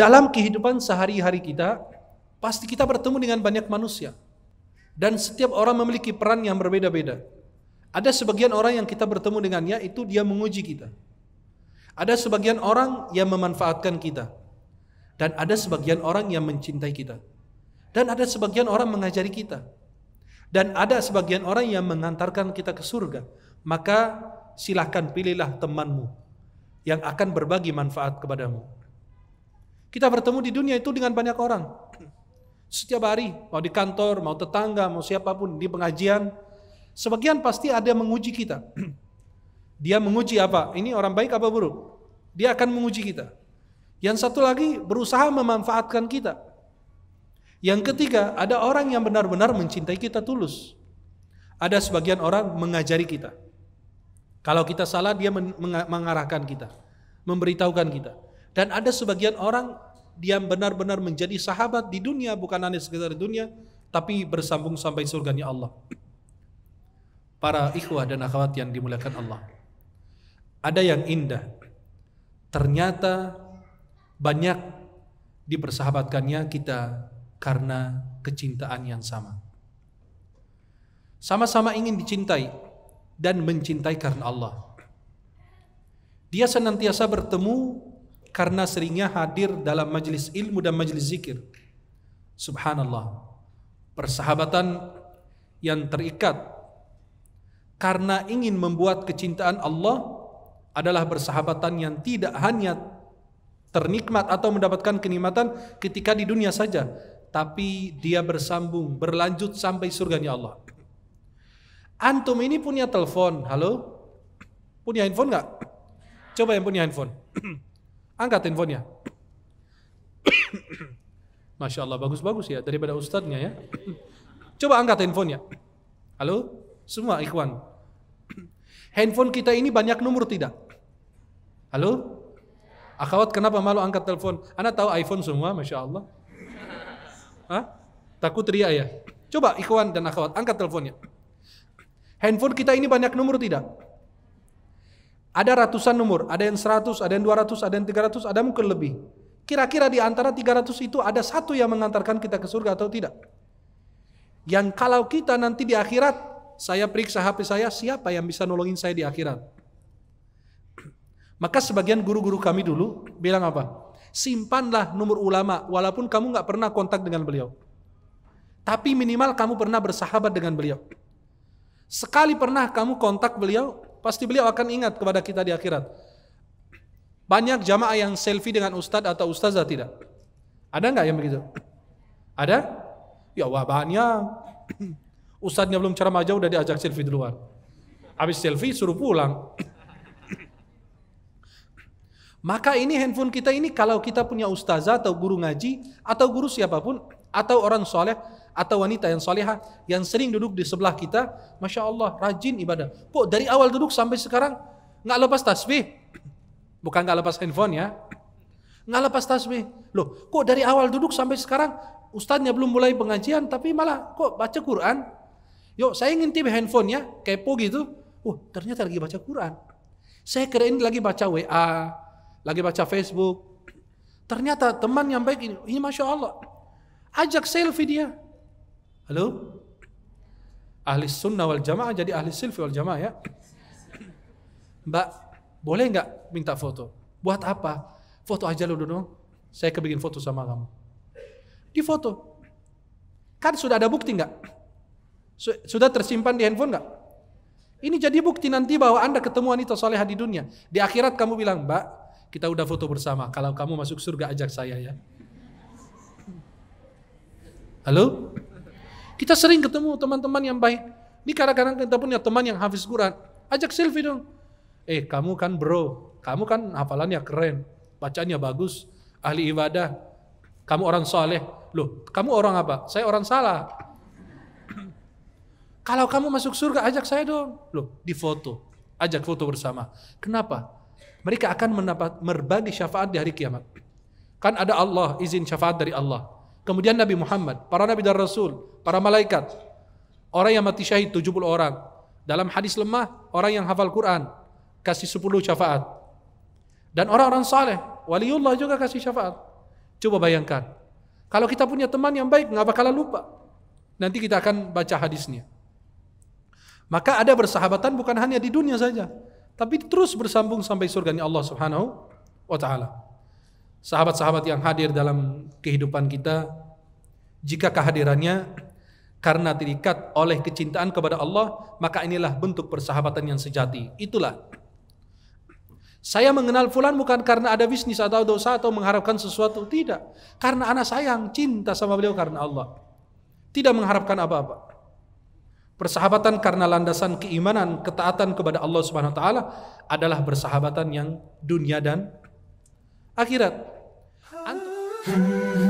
Dalam kehidupan sehari-hari kita, pasti kita bertemu dengan banyak manusia. Dan setiap orang memiliki peran yang berbeda-beda. Ada sebagian orang yang kita bertemu dengannya itu dia menguji kita. Ada sebagian orang yang memanfaatkan kita. Dan ada sebagian orang yang mencintai kita. Dan ada sebagian orang mengajari kita. Dan ada sebagian orang yang mengantarkan kita ke surga. Maka silahkan pilihlah temanmu yang akan berbagi manfaat kepadamu. Kita bertemu di dunia itu dengan banyak orang. Setiap hari, mau di kantor, mau tetangga, mau siapapun, di pengajian. Sebagian pasti ada yang menguji kita. Dia menguji apa? Ini orang baik apa buruk? Dia akan menguji kita. Yang satu lagi berusaha memanfaatkan kita. Yang ketiga, ada orang yang benar-benar mencintai kita tulus. Ada sebagian orang mengajari kita. Kalau kita salah, dia mengarahkan kita, memberitahukan kita. Dan ada sebagian orang dia benar-benar menjadi sahabat di dunia bukan hanya sekedar dunia tapi bersambung sampai surganya Allah para ikhwah dan akhwat yang dimuliakan Allah ada yang indah ternyata banyak dipersahabatkannya kita karena kecintaan yang sama sama-sama ingin dicintai dan mencintai karena Allah dia senantiasa bertemu karena seringnya hadir dalam majelis ilmu dan majelis zikir. Subhanallah. Persahabatan yang terikat karena ingin membuat kecintaan Allah adalah persahabatan yang tidak hanya ternikmat atau mendapatkan kenikmatan ketika di dunia saja, tapi dia bersambung, berlanjut sampai surganya Allah. Antum ini punya telepon, halo? Punya handphone nggak? Coba yang punya handphone. Angkat handphonenya. Masya Allah, bagus-bagus ya daripada ustadznya ya. Coba angkat handphonenya. Halo, semua ikhwan. Handphone kita ini banyak nomor tidak? Halo? Akhwat kenapa malu angkat telepon? Anda tahu iPhone semua, Masya Allah. Hah? Takut ria ya? Coba ikhwan dan akhwat, angkat teleponnya. Handphone kita ini banyak nomor tidak? Ada ratusan nomor, ada yang 100, ada yang 200, ada yang 300, ada mungkin lebih. Kira-kira di antara 300 itu ada satu yang mengantarkan kita ke surga atau tidak? Yang kalau kita nanti di akhirat, saya periksa HP saya, siapa yang bisa nolongin saya di akhirat? Maka sebagian guru-guru kami dulu bilang apa? Simpanlah nomor ulama, walaupun kamu nggak pernah kontak dengan beliau. Tapi minimal kamu pernah bersahabat dengan beliau. Sekali pernah kamu kontak beliau, Pasti beliau akan ingat kepada kita di akhirat. Banyak jamaah yang selfie dengan ustadz atau ustazah tidak? Ada nggak yang begitu? Ada? Ya wah banyak. Ustadznya belum ceramah aja udah diajak selfie di luar. Habis selfie suruh pulang. Maka ini handphone kita ini kalau kita punya ustazah atau guru ngaji atau guru siapapun atau orang soleh atau wanita yang salihah yang sering duduk di sebelah kita, masya Allah rajin ibadah. Pok dari awal duduk sampai sekarang nggak lepas tasbih, bukan nggak lepas handphone ya, nggak lepas tasbih. Loh, kok dari awal duduk sampai sekarang ustadznya belum mulai pengajian tapi malah kok baca Quran? Yuk, saya ingin ngintip handphone ya, kepo gitu. Wah, uh, ternyata lagi baca Quran. Saya kirain lagi baca WA, lagi baca Facebook. Ternyata teman yang baik ini, ini masya Allah. Ajak selfie dia, Halo? Ahli sunnah wal jamaah jadi ahli silfi wal jamaah ya. Mbak, boleh nggak minta foto? Buat apa? Foto aja lu dulu. Saya kebikin foto sama kamu. Di foto. Kan sudah ada bukti nggak? Sudah tersimpan di handphone nggak? Ini jadi bukti nanti bahwa Anda ketemu wanita solehah di dunia. Di akhirat kamu bilang, Mbak, kita udah foto bersama. Kalau kamu masuk surga, ajak saya ya. Halo? Kita sering ketemu teman-teman yang baik. Ini kadang-kadang kita punya teman yang hafiz Quran. Ajak selfie dong. Eh, kamu kan bro, kamu kan hafalannya keren, bacanya bagus, ahli ibadah, kamu orang soleh. Loh, kamu orang apa? Saya orang salah. Kalau kamu masuk surga, ajak saya dong. Loh, di foto. Ajak foto bersama. Kenapa? Mereka akan mendapat berbagi syafaat di hari kiamat. Kan ada Allah, izin syafaat dari Allah kemudian Nabi Muhammad, para nabi dan rasul, para malaikat, orang yang mati syahid 70 orang. Dalam hadis lemah, orang yang hafal Quran kasih 10 syafaat. Dan orang-orang saleh, waliullah juga kasih syafaat. Coba bayangkan, kalau kita punya teman yang baik, nggak bakalan lupa. Nanti kita akan baca hadisnya. Maka ada bersahabatan bukan hanya di dunia saja, tapi terus bersambung sampai surganya Allah Subhanahu wa taala sahabat-sahabat yang hadir dalam kehidupan kita, jika kehadirannya karena terikat oleh kecintaan kepada Allah, maka inilah bentuk persahabatan yang sejati. Itulah. Saya mengenal Fulan bukan karena ada bisnis atau dosa atau mengharapkan sesuatu. Tidak. Karena anak sayang, cinta sama beliau karena Allah. Tidak mengharapkan apa-apa. Persahabatan karena landasan keimanan, ketaatan kepada Allah Subhanahu wa taala adalah persahabatan yang dunia dan akhirat. Antum